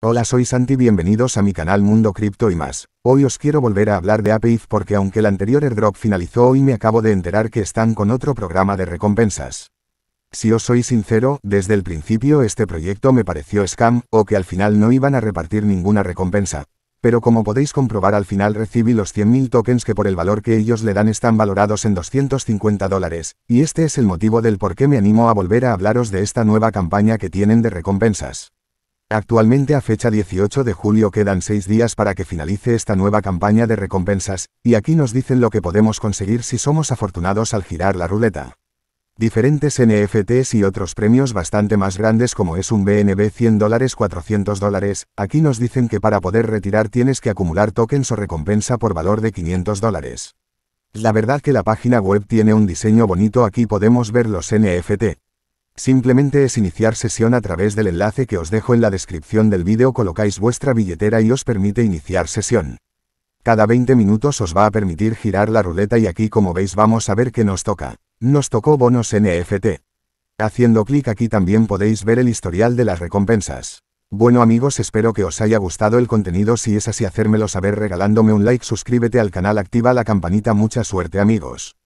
Hola soy Santi bienvenidos a mi canal Mundo Cripto y más. Hoy os quiero volver a hablar de APIF porque aunque el anterior airdrop finalizó hoy me acabo de enterar que están con otro programa de recompensas. Si os soy sincero, desde el principio este proyecto me pareció scam, o que al final no iban a repartir ninguna recompensa. Pero como podéis comprobar al final recibí los 100.000 tokens que por el valor que ellos le dan están valorados en 250 dólares, y este es el motivo del por qué me animo a volver a hablaros de esta nueva campaña que tienen de recompensas. Actualmente a fecha 18 de julio quedan 6 días para que finalice esta nueva campaña de recompensas, y aquí nos dicen lo que podemos conseguir si somos afortunados al girar la ruleta. Diferentes NFTs y otros premios bastante más grandes como es un BNB 100 dólares 400 dólares, aquí nos dicen que para poder retirar tienes que acumular tokens o recompensa por valor de 500 dólares. La verdad que la página web tiene un diseño bonito aquí podemos ver los NFT, Simplemente es iniciar sesión a través del enlace que os dejo en la descripción del vídeo colocáis vuestra billetera y os permite iniciar sesión. Cada 20 minutos os va a permitir girar la ruleta y aquí como veis vamos a ver qué nos toca. Nos tocó bonos NFT. Haciendo clic aquí también podéis ver el historial de las recompensas. Bueno amigos espero que os haya gustado el contenido si es así hacérmelo saber regalándome un like suscríbete al canal activa la campanita mucha suerte amigos.